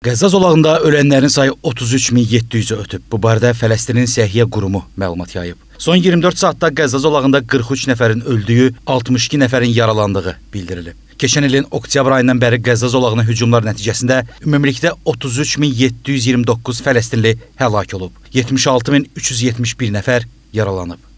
Qəzza zolağında ölənlərin sayı 33700-ü ötüb. Bu barədə Fələstinin Səhiyyə Qurumu məlumat yayıb. Son 24 saatda Qəzza zolağında 43 nəfərin öldüyü, 62 nəfərin yaralandığı bildirilib. Keçən ilin oktyabr ayından bəri Qəzza zolağına hücumlar nəticəsində ümumilikdə 33729 Fələstinli həlak olub, 76371 nəfər yaralanıb.